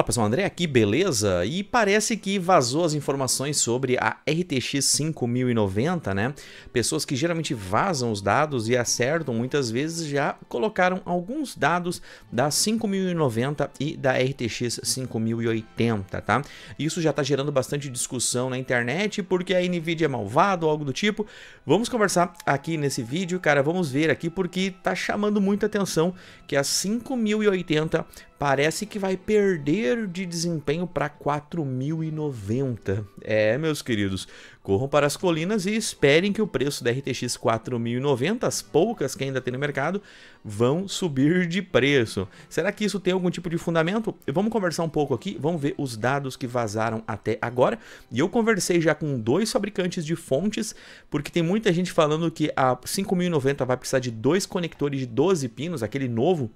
Fala pessoal, André aqui, beleza? E parece que vazou as informações sobre a RTX 5090, né? Pessoas que geralmente vazam os dados e acertam muitas vezes já colocaram alguns dados da 5090 e da RTX 5080, tá? Isso já tá gerando bastante discussão na internet porque a Nvidia é malvada ou algo do tipo. Vamos conversar aqui nesse vídeo, cara, vamos ver aqui porque tá chamando muita atenção que a 5080 parece que vai perder de desempenho para 4090. É, meus queridos, corram para as colinas e esperem que o preço da RTX 4090, as poucas que ainda tem no mercado, vão subir de preço. Será que isso tem algum tipo de fundamento? Vamos conversar um pouco aqui, vamos ver os dados que vazaram até agora. E eu conversei já com dois fabricantes de fontes, porque tem muita gente falando que a 5090 vai precisar de dois conectores de 12 pinos, aquele novo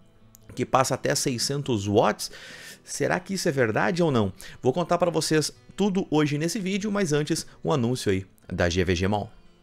que passa até 600 watts. Será que isso é verdade ou não? Vou contar para vocês tudo hoje nesse vídeo, mas antes um anúncio aí da GVG Mall.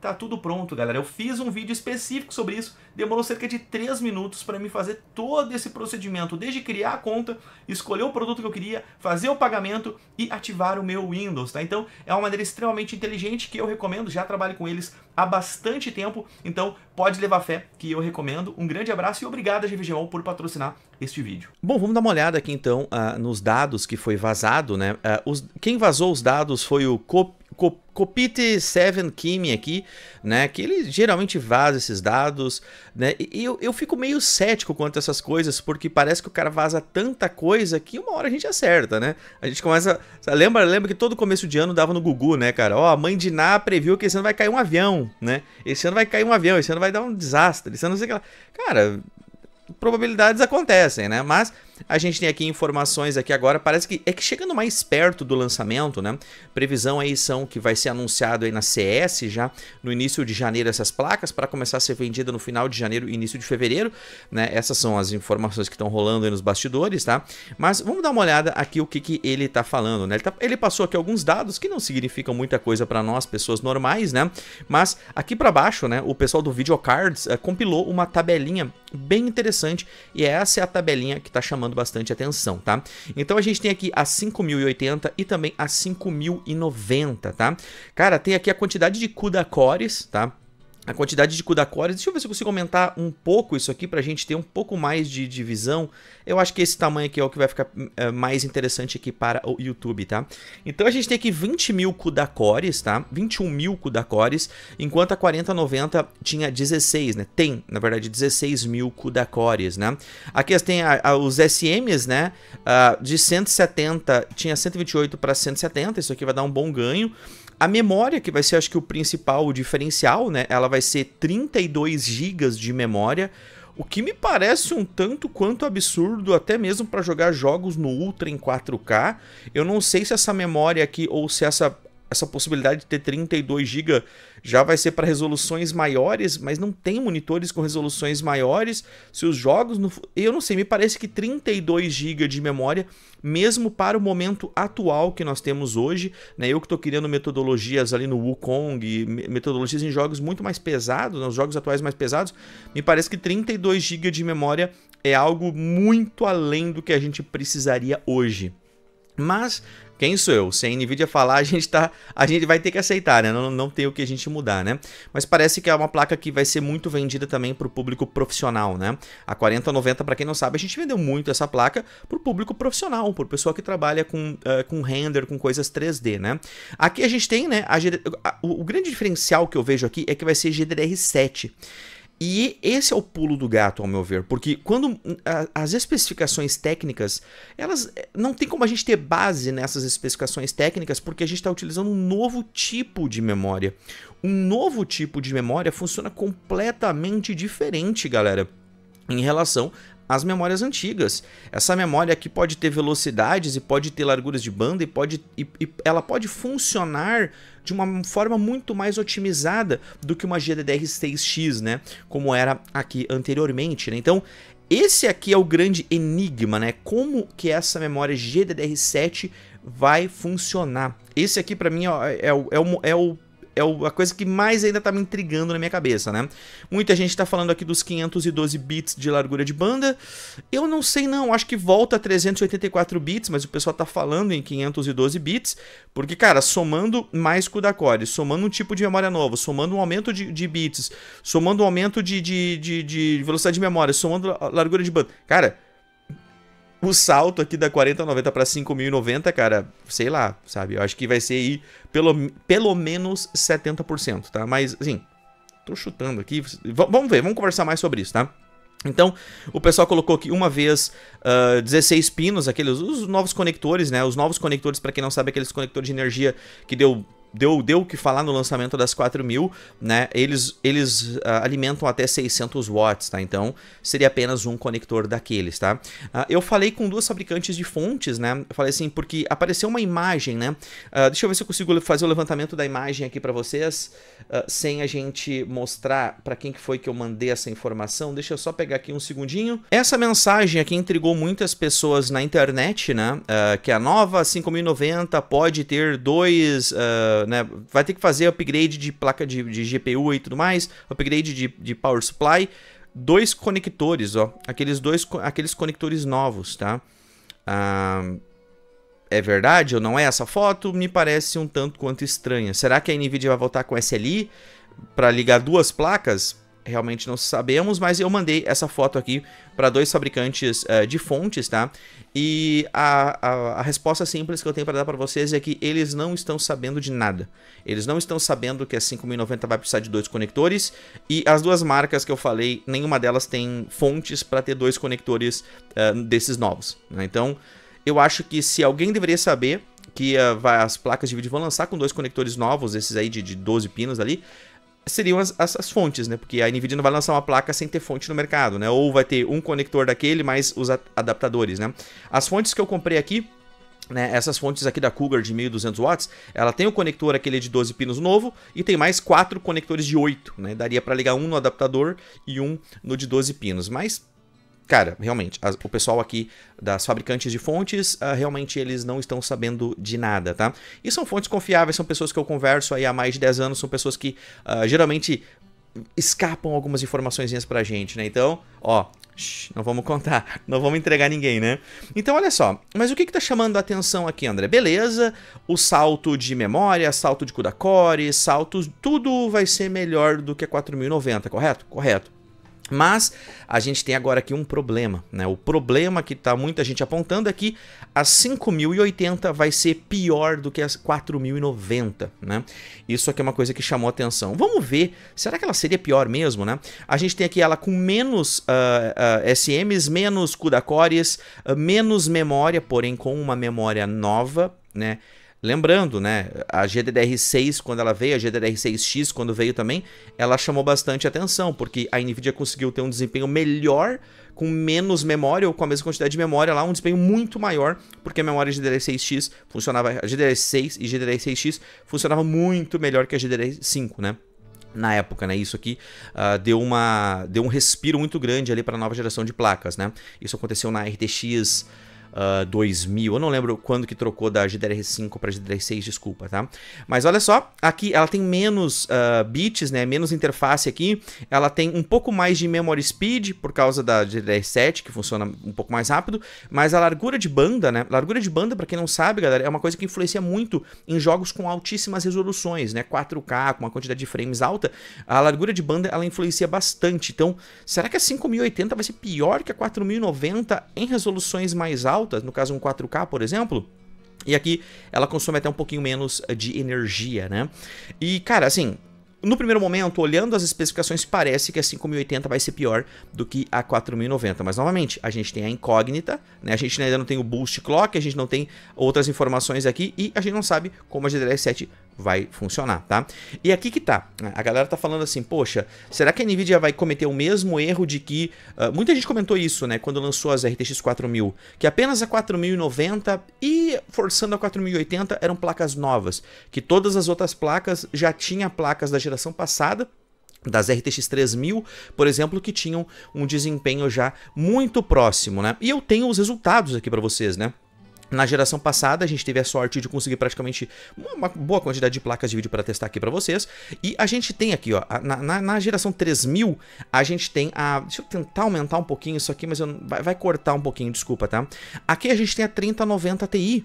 tá tudo pronto, galera. Eu fiz um vídeo específico sobre isso, demorou cerca de 3 minutos para me fazer todo esse procedimento, desde criar a conta, escolher o produto que eu queria, fazer o pagamento e ativar o meu Windows, tá? Então, é uma maneira extremamente inteligente que eu recomendo, já trabalho com eles há bastante tempo, então pode levar fé que eu recomendo. Um grande abraço e obrigado a por patrocinar este vídeo. Bom, vamos dar uma olhada aqui então uh, nos dados que foi vazado, né? Uh, os... Quem vazou os dados foi o Cop Copite 7 Kimi aqui, né? Que ele geralmente vaza esses dados, né? E eu, eu fico meio cético quanto a essas coisas, porque parece que o cara vaza tanta coisa que uma hora a gente acerta, né? A gente começa. Lembra, lembra que todo começo de ano dava no Gugu, né, cara? Ó, oh, a mãe de Ná previu que esse ano vai cair um avião, né? Esse ano vai cair um avião, esse ano vai dar um desastre, esse ano não sei o que lá. Cara, probabilidades acontecem, né? Mas a gente tem aqui informações aqui agora, parece que é que chegando mais perto do lançamento, né? Previsão aí são que vai ser anunciado aí na CS já no início de janeiro essas placas para começar a ser vendida no final de janeiro e início de fevereiro, né? Essas são as informações que estão rolando aí nos bastidores, tá? Mas vamos dar uma olhada aqui o que, que ele tá falando, né? Ele, tá, ele passou aqui alguns dados que não significam muita coisa para nós, pessoas normais, né? Mas aqui para baixo, né, o pessoal do Videocards uh, eh, compilou uma tabelinha bem interessante e essa é a tabelinha que tá chamando chamando bastante atenção, tá? Então a gente tem aqui a 5.080 e também a 5.090, tá? Cara, tem aqui a quantidade de CUDA cores, tá? a quantidade de Kudakores. Deixa eu ver se eu consigo aumentar um pouco isso aqui para a gente ter um pouco mais de divisão. Eu acho que esse tamanho aqui é o que vai ficar é, mais interessante aqui para o YouTube, tá? Então a gente tem aqui 20 mil cores tá? 21 mil cores enquanto a 4090 tinha 16, né? Tem, na verdade, 16 mil cores né? Aqui tem a, a, os SMs, né? Uh, de 170, tinha 128 para 170, isso aqui vai dar um bom ganho. A memória, que vai ser acho que o principal, o diferencial, né? Ela vai ser 32 GB de memória, o que me parece um tanto quanto absurdo, até mesmo para jogar jogos no Ultra em 4K. Eu não sei se essa memória aqui ou se essa essa possibilidade de ter 32 GB já vai ser para resoluções maiores, mas não tem monitores com resoluções maiores. Se os jogos. No... Eu não sei, me parece que 32 GB de memória, mesmo para o momento atual que nós temos hoje, né? eu que estou criando metodologias ali no Wukong, metodologias em jogos muito mais pesados, nos né? jogos atuais mais pesados, me parece que 32 GB de memória é algo muito além do que a gente precisaria hoje. Mas quem sou eu? Se a Nvidia falar, a gente, tá, a gente vai ter que aceitar, né? Não, não tem o que a gente mudar, né? Mas parece que é uma placa que vai ser muito vendida também para o público profissional, né? A 4090, para quem não sabe, a gente vendeu muito essa placa para o público profissional, para o pessoal que trabalha com, uh, com render, com coisas 3D, né? Aqui a gente tem, né? A, a, o, o grande diferencial que eu vejo aqui é que vai ser GDDR7. E esse é o pulo do gato, ao meu ver, porque quando hum, a, as especificações técnicas, elas eh, não tem como a gente ter base nessas especificações técnicas, porque a gente está utilizando um novo tipo de memória. Um novo tipo de memória funciona completamente diferente, galera, em relação às memórias antigas. Essa memória aqui pode ter velocidades e pode ter larguras de banda e, pode, e, e ela pode funcionar de uma forma muito mais otimizada do que uma GDDR6X, né? Como era aqui anteriormente, né? Então, esse aqui é o grande enigma, né? Como que essa memória GDDR7 vai funcionar? Esse aqui, para mim, é, é o, é o, é o é a coisa que mais ainda tá me intrigando na minha cabeça, né? Muita gente tá falando aqui dos 512 bits de largura de banda. Eu não sei não, acho que volta a 384 bits, mas o pessoal tá falando em 512 bits, porque, cara, somando mais CUDA Core, somando um tipo de memória novo, somando um aumento de, de bits, somando um aumento de, de, de, de velocidade de memória, somando largura de banda, cara o salto aqui da 4090 para 5090, cara, sei lá, sabe? Eu acho que vai ser aí pelo, pelo menos 70%, tá? Mas, assim, tô chutando aqui. V vamos ver, vamos conversar mais sobre isso, tá? Então, o pessoal colocou aqui uma vez uh, ah, 16 pinos, aqueles os novos conectores, né? Os novos conectores, para quem não sabe, aqueles conectores de energia que deu deu, deu o que falar no lançamento das 4000, né? Eles, eles uh, alimentam até 600 watts, tá? Então seria apenas um conector daqueles, tá? Uh, eu falei com duas fabricantes de fontes, né? Eu falei assim, porque apareceu uma imagem, né? Uh, deixa eu ver se eu consigo fazer o levantamento da imagem aqui para vocês, sem a gente mostrar para quem que foi que eu mandei essa informação. Deixa eu só pegar aqui um segundinho. Essa mensagem aqui intrigou muitas pessoas na internet, né? que a nova 5090 pode ter dois. Uh, né, vai ter que fazer upgrade de placa de, de GPU e tudo mais, upgrade de, de power supply, dois conectores, ó, aqueles dois, aqueles conectores novos, tá? Ah, é verdade ou não é essa foto? Me parece um tanto quanto estranha. Será que a Nvidia vai voltar com SLI para ligar duas placas? realmente não sabemos, mas eu mandei essa foto aqui para dois fabricantes uh, de fontes, tá? E a, a, a, resposta simples que eu tenho para dar para vocês é que eles não estão sabendo de nada. Eles não estão sabendo que a 5090 vai precisar de dois conectores e as duas marcas que eu falei, nenhuma delas tem fontes para ter dois conectores uh, desses novos. Né? Então, eu acho que se alguém deveria saber que uh, vai, as placas de vídeo vão lançar com dois conectores novos, esses aí de, de 12 pinos ali, seriam as, as, as, fontes, né? Porque a NVIDIA não vai lançar uma placa sem ter fonte no mercado, né? Ou vai ter um conector daquele mais os adaptadores, né? As fontes que eu comprei aqui né, essas fontes aqui da Cougar de 1200 watts, ela tem o conector aquele de 12 pinos novo e tem mais quatro conectores de 8, né? Daria para ligar um no adaptador e um no de 12 pinos, mas cara, realmente, as, o pessoal aqui das fabricantes de fontes, uh, realmente eles não estão sabendo de nada, tá? E são fontes confiáveis, são pessoas que eu converso aí há mais de 10 anos, são pessoas que uh, geralmente escapam algumas informações pra gente, né? Então, ó, shh, não vamos contar, não vamos entregar ninguém, né? Então, olha só, mas o que que tá chamando a atenção aqui, André? Beleza, o salto de memória, salto de CUDA-Core, saltos, tudo vai ser melhor do que 4090, correto? Correto. Mas a gente tem agora aqui um problema, né? O problema que tá muita gente apontando é que a 5.080 vai ser pior do que as 4.090, né? Isso aqui é uma coisa que chamou atenção. Vamos ver, será que ela seria pior mesmo, né? A gente tem aqui ela com menos uh, ah, uh, ah, SMs, menos CUDA cores, uh, ah, menos memória, porém com uma memória nova, né? Lembrando, né, a GDDR6 quando ela veio, a GDDR6X quando veio também, ela chamou bastante atenção, porque a Nvidia conseguiu ter um desempenho melhor com menos memória ou com a mesma quantidade de memória lá, um desempenho muito maior, porque a memória GDDR6X funcionava, a GDDR6 e GDDR6X funcionava muito melhor que a GDDR5, né? na época, né? Isso aqui uh, deu, uma, deu um respiro muito grande ali para a nova geração de placas, né? Isso aconteceu na RTX uh, ah, 2000. Eu não lembro quando que trocou da GDDR5 para GDDR6, desculpa, tá? Mas olha só, aqui ela tem menos uh, bits, né? Menos interface aqui. Ela tem um pouco mais de memory speed por causa da GDDR7, que funciona um pouco mais rápido. Mas a largura de banda, né? Largura de banda, para quem não sabe, galera, é uma coisa que influencia muito em jogos com altíssimas resoluções, né? 4K, com uma quantidade de frames alta. A largura de banda, ela influencia bastante. Então, será que a 5080 vai ser pior que a 4090 em resoluções mais altas? no caso um 4K, por exemplo, e aqui ela consome até um pouquinho menos eh, de energia, né? E, cara, assim, no primeiro momento, olhando as especificações, parece que a 5080 vai ser pior do que a 4090. Mas, novamente, a gente tem a incógnita, né? a gente ainda não tem o boost clock, a gente não tem outras informações aqui e a gente não sabe como a GDDR7 vai funcionar, tá? E aqui que tá, né? a galera tá falando assim, poxa, será que a Nvidia vai cometer o mesmo erro de que... Uh, muita gente comentou isso, né, quando lançou as RTX 4000, que apenas a 4090 e forçando a 4080 eram placas novas, que todas as outras placas já tinham placas da geração passada, das RTX 3000, por exemplo, que tinham um desempenho já muito próximo, né? E eu tenho os resultados aqui para vocês, né? Na geração passada, a gente teve a sorte de conseguir praticamente uma boa quantidade de placas de vídeo para testar aqui para vocês. E a gente tem aqui, ó, na, na, na, geração 3000, a gente tem a... Deixa eu tentar aumentar um pouquinho isso aqui, mas eu, vai, vai cortar um pouquinho, desculpa, tá? Aqui a gente tem a 3090 Ti.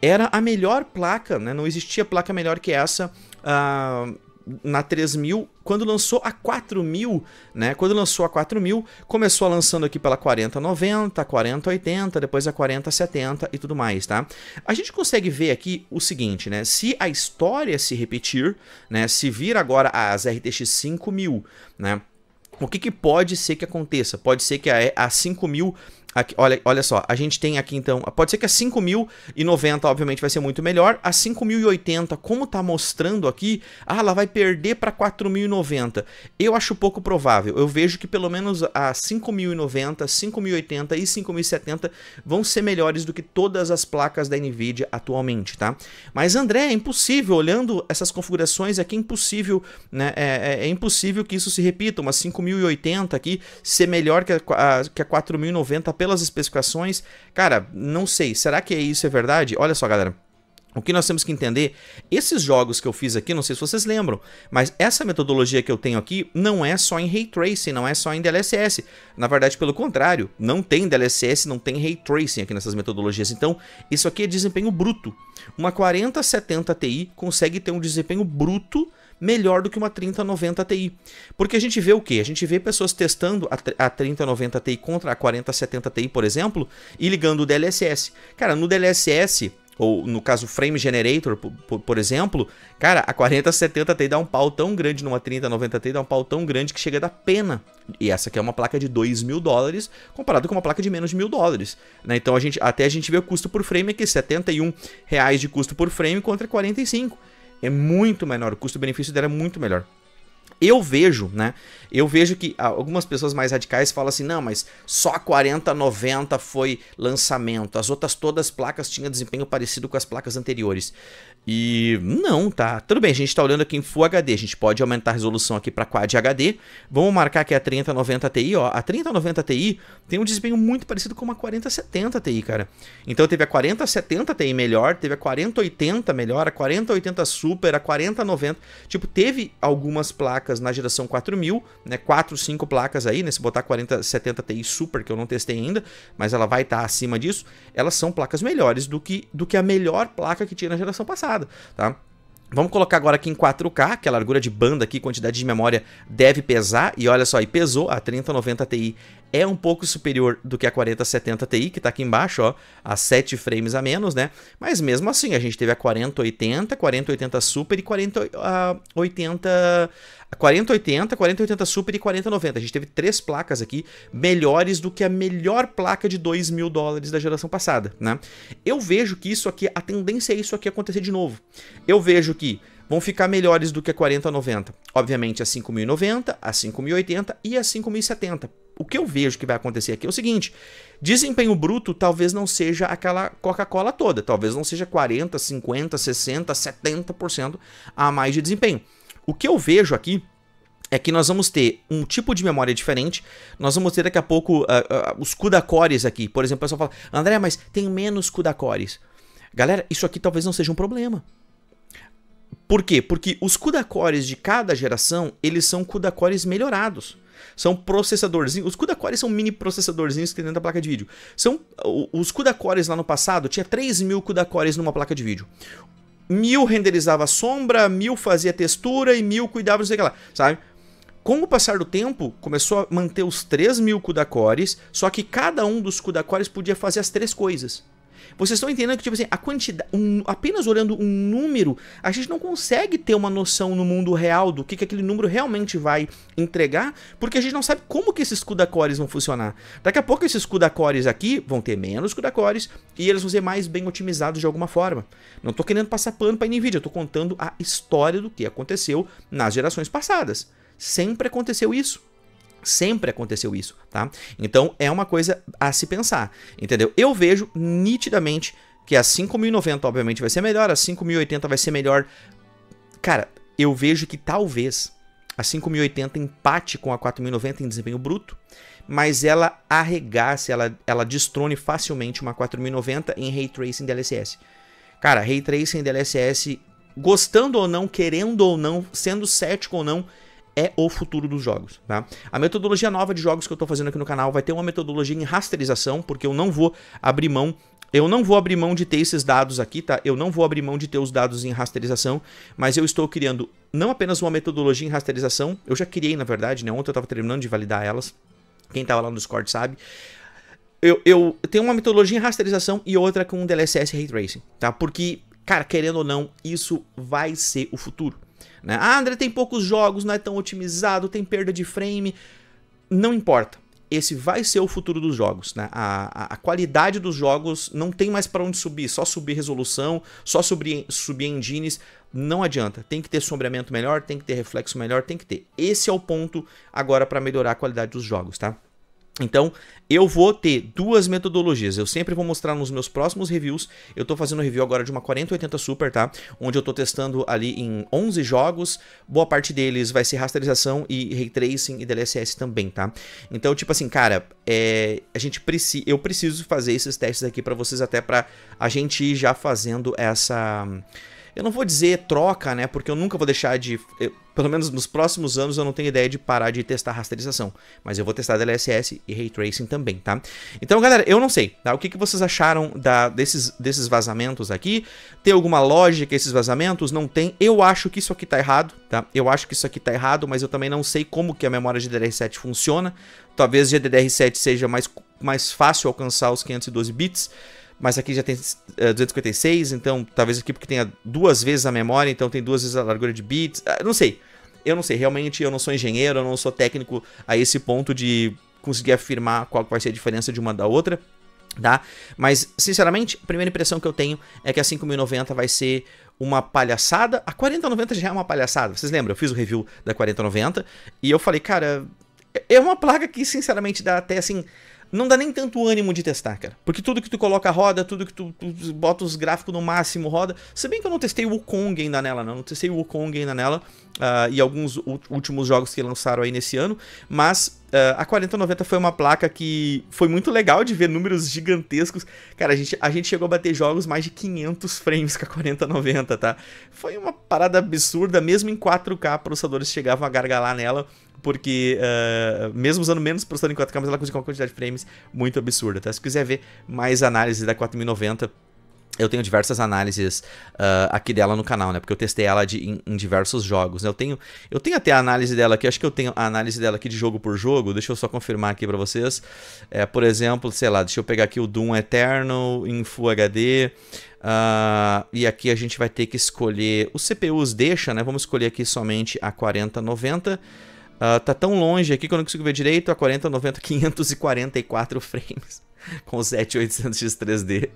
Era a melhor placa, né? Não existia placa melhor que essa uh, na 3000, quando lançou a 4000, né? Quando lançou a 4000, começou lançando aqui pela 4090, 4080, depois a 4070 e tudo mais, tá? A gente consegue ver aqui o seguinte, né? Se a história se repetir, né, se vir agora as RTX 5000, né? O que, que pode ser que aconteça? Pode ser que a, a 5000 Aqui, olha, olha só, a gente tem aqui então, pode ser que a 5.090 obviamente vai ser muito melhor, a 5.080 como tá mostrando aqui, ah, ela vai perder para 4.090, eu acho pouco provável, eu vejo que pelo menos a 5.090, 5.080 e 5.070 vão ser melhores do que todas as placas da NVIDIA atualmente, tá? Mas André, é impossível, olhando essas configurações aqui, é impossível, né, é, é, é impossível que isso se repita, uma 5.080 aqui ser melhor que a, a, que a 4.090 pelas especificações. Cara, não sei, será que é isso é verdade? Olha só, galera. O que nós temos que entender, esses jogos que eu fiz aqui, não sei se vocês lembram, mas essa metodologia que eu tenho aqui não é só em Ray Tracing, não é só em DLSS. Na verdade, pelo contrário, não tem DLSS, não tem Ray Tracing aqui nessas metodologias. Então, isso aqui é desempenho bruto. Uma 4070 Ti consegue ter um desempenho bruto melhor do que uma 3090 Ti. Porque a gente vê o que? A gente vê pessoas testando a, 3090 Ti contra a 4070 Ti, por exemplo, e ligando o DLSS. Cara, no DLSS, ou no caso Frame Generator, por, por, exemplo, cara, a 4070 Ti dá um pau tão grande numa 3090 Ti, dá um pau tão grande que chega da pena. E essa aqui é uma placa de 2 mil dólares, comparado com uma placa de menos de mil dólares. Né? Então a gente, até a gente vê o custo por frame aqui, 71 reais de custo por frame contra 45 é muito menor, o custo-benefício dela é muito melhor. Eu vejo, né? Eu vejo que algumas pessoas mais radicais falam assim: não, mas só a 4090 foi lançamento, as outras todas placas tinham desempenho parecido com as placas anteriores. E não, tá. Tudo bem, a gente tá olhando aqui em Full HD, a gente pode aumentar a resolução aqui para Quad HD. Vamos marcar aqui a 3090 Ti, ó. A 3090 Ti tem um desempenho muito parecido com uma 4070 Ti, cara. Então teve a 4070 Ti melhor, teve a 4080 melhor, a 4080 Super, a 4090. Tipo, teve algumas placas placas na geração 4000, né, 4, 5 placas aí, né, se botar 4070 Ti Super, que eu não testei ainda, mas ela vai estar tá acima disso, elas são placas melhores do que, do que a melhor placa que tinha na geração passada, tá? Vamos colocar agora aqui em 4K, que a largura de banda aqui, quantidade de memória deve pesar, e olha só, e pesou, a 3090 Ti é um pouco superior do que a 4070 Ti, que está aqui embaixo, ó, a 7 frames a menos, né? Mas mesmo assim, a gente teve a 4080, 4080 Super e 4080 4080, 4080 Super e 4090. A gente teve três placas aqui melhores do que a melhor placa de 2 mil dólares da geração passada, né? Eu vejo que isso aqui, a tendência é isso aqui acontecer de novo. Eu vejo que vão ficar melhores do que a 4090. Obviamente a 5090, a 5080 e a 5070 o que eu vejo que vai acontecer aqui é o seguinte: desempenho bruto talvez não seja aquela Coca-Cola toda, talvez não seja 40, 50, 60, 70% a mais de desempenho. O que eu vejo aqui é que nós vamos ter um tipo de memória diferente, nós vamos ter daqui a pouco uh, uh, os CUDA-cores aqui. Por exemplo, o pessoal fala, André, mas tem menos CUDA-cores. Galera, isso aqui talvez não seja um problema. Por quê? Porque os CUDA-cores de cada geração, eles são CUDA-cores melhorados. São processadorzinhos. Os CUDA cores são mini processadorzinhos que tem dentro da placa de vídeo. São os CUDA cores lá no passado tinha 3 mil CUDA cores numa placa de vídeo. Mil renderizava sombra, mil fazia textura e mil cuidava não sei o que lá, sabe? Com o passar do tempo, começou a manter os 3 mil CUDA cores, só que cada um dos CUDA cores podia fazer as três coisas. Vocês estão entendendo que, tipo assim, a quantidade. Um, apenas olhando um número, a gente não consegue ter uma noção no mundo real do que, que aquele número realmente vai entregar, porque a gente não sabe como que esses CUDA-cores vão funcionar. Daqui a pouco esses CUDA-cores aqui vão ter menos CUDA-cores e eles vão ser mais bem otimizados de alguma forma. Não estou querendo passar pano pra NVIDIA, estou contando a história do que aconteceu nas gerações passadas. Sempre aconteceu isso. Sempre aconteceu isso, tá? Então é uma coisa a se pensar, entendeu? Eu vejo nitidamente que a 5.090 obviamente vai ser melhor, a 5.080 vai ser melhor. Cara, eu vejo que talvez a 5.080 empate com a 4.090 em desempenho bruto, mas ela arregasse, ela, ela destrone facilmente uma 4.090 em Ray Tracing DLSS. Cara, Ray Tracing DLSS, gostando ou não, querendo ou não, sendo cético ou não, é o futuro dos jogos. Tá? A metodologia nova de jogos que eu estou fazendo aqui no canal vai ter uma metodologia em rasterização, porque eu não vou abrir mão. Eu não vou abrir mão de ter esses dados aqui, tá? Eu não vou abrir mão de ter os dados em rasterização, mas eu estou criando não apenas uma metodologia em rasterização, eu já criei, na verdade, né? Ontem eu estava terminando de validar elas. Quem estava tá lá no Discord sabe. Eu, eu tenho uma metodologia em rasterização e outra com DLSS Ray Tracing, tá? Porque, cara, querendo ou não, isso vai ser o futuro. Né? Ah, André tem poucos jogos, não é tão otimizado, tem perda de frame. Não importa. Esse vai ser o futuro dos jogos, né? A, a, a qualidade dos jogos não tem mais para onde subir, só subir resolução, só subir, subir engines, não adianta. Tem que ter sombreamento melhor, tem que ter reflexo melhor, tem que ter. Esse é o ponto agora para melhorar a qualidade dos jogos, tá? Então, eu vou ter duas metodologias. Eu sempre vou mostrar nos meus próximos reviews. Eu tô fazendo review agora de uma 4080 Super, tá? Onde eu tô testando ali em 11 jogos. Boa parte deles vai ser rasterização e ray tracing e DLSS também, tá? Então, tipo assim, cara, é... a gente preci... eu preciso fazer esses testes aqui para vocês até para a gente ir já fazendo essa eu não vou dizer troca, né? Porque eu nunca vou deixar de eu pelo menos nos próximos anos, eu não tenho ideia de parar de testar rasterização. Mas eu vou testar DLSS e Ray Tracing também, tá? Então, galera, eu não sei, tá? O que, que vocês acharam da, desses, desses vazamentos aqui? Tem alguma lógica esses vazamentos? Não tem. Eu acho que isso aqui tá errado, tá? Eu acho que isso aqui tá errado, mas eu também não sei como que a memória GDDR7 funciona. Talvez GDDR7 seja mais, mais fácil alcançar os 512 bits mas aqui já tem uh, eh, 256, então talvez aqui porque tenha duas vezes a memória, então tem duas vezes a largura de bits, uh, não sei. Eu não sei, realmente eu não sou engenheiro, eu não sou técnico a esse ponto de conseguir afirmar qual vai ser a diferença de uma da outra, tá? Mas, sinceramente, a primeira impressão que eu tenho é que a 5.090 vai ser uma palhaçada. A 4090 já é uma palhaçada. Vocês lembram? Eu fiz o review da 4090 e eu falei, cara, é uma placa que, sinceramente, dá até assim não dá nem tanto ânimo de testar, cara. Porque tudo que tu coloca roda, tudo que tu, tu bota os gráficos no máximo roda. Se bem que eu não testei o Wukong ainda nela, não. Não testei o Wukong ainda nela uh, e alguns últimos jogos que lançaram aí nesse ano. Mas uh, a 4090 foi uma placa que foi muito legal de ver números gigantescos. Cara, a gente, a gente chegou a bater jogos mais de 500 frames com a 4090, tá? Foi uma parada absurda. Mesmo em 4K, processadores chegavam a gargalar nela porque uh, mesmo usando menos processador em 4K, mas ela conseguiu uma quantidade de frames muito absurda, tá? Se quiser ver mais análises da 4090, eu tenho diversas análises uh, aqui dela no canal, né? Porque eu testei ela de, em, em, diversos jogos. Né? Eu tenho, eu tenho até a análise dela aqui. Acho que eu tenho a análise dela aqui de jogo por jogo. Deixa eu só confirmar aqui para vocês. É, por exemplo, sei lá, deixa eu pegar aqui o Doom Eternal em Full HD. Uh, ah, e aqui a gente vai ter que escolher. Os CPUs deixa, né? Vamos escolher aqui somente a 4090. Uh, tá tão longe aqui que eu não consigo ver direito. A 40, 90, 544 frames. Com o 7800X 3D.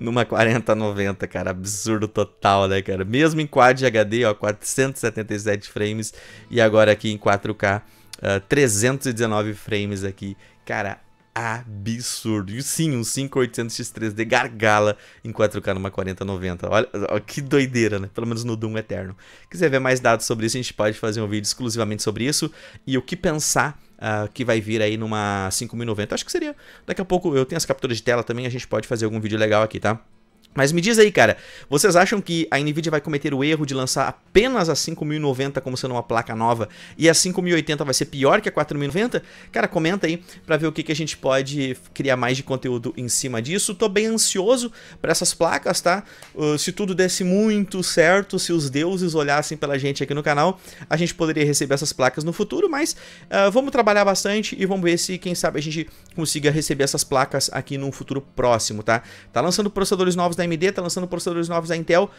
Numa 4090, cara. Absurdo total, né, cara? Mesmo em Quad HD, ó. 477 frames. E agora aqui em 4K, uh, 319 frames aqui. Cara, absurdo. E sim, um 5800X3D gargala em 4K numa 4090. Olha, olha, que doideira, né? Pelo menos no Doom Eterno. Quiser ver mais dados sobre isso, a gente pode fazer um vídeo exclusivamente sobre isso e o que pensar Uh, que vai vir aí numa 5090. Acho que seria. Daqui a pouco eu tenho as capturas de tela também, a gente pode fazer algum vídeo legal aqui, tá? Mas me diz aí, cara, vocês acham que a Nvidia vai cometer o erro de lançar apenas a 5090 como sendo uma placa nova e a 5080 vai ser pior que a 4090? Cara, comenta aí para ver o que, que a gente pode criar mais de conteúdo em cima disso. Tô bem ansioso para essas placas, tá? Uh, se tudo desse muito certo, se os deuses olhassem pela gente aqui no canal, a gente poderia receber essas placas no futuro, mas uh, vamos trabalhar bastante e vamos ver se, quem sabe, a gente consiga receber essas placas aqui num futuro próximo, tá? Tá lançando processadores novos da AMD, está lançando processadores novos da Intel.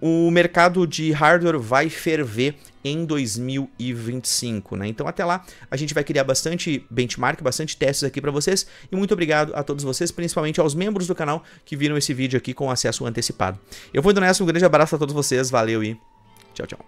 O mercado de hardware vai ferver em 2025, né? Então até lá a gente vai criar bastante benchmark, bastante testes aqui para vocês e muito obrigado a todos vocês, principalmente aos membros do canal que viram esse vídeo aqui com acesso antecipado. Eu vou dando essa um grande abraço a todos vocês, valeu e tchau, tchau.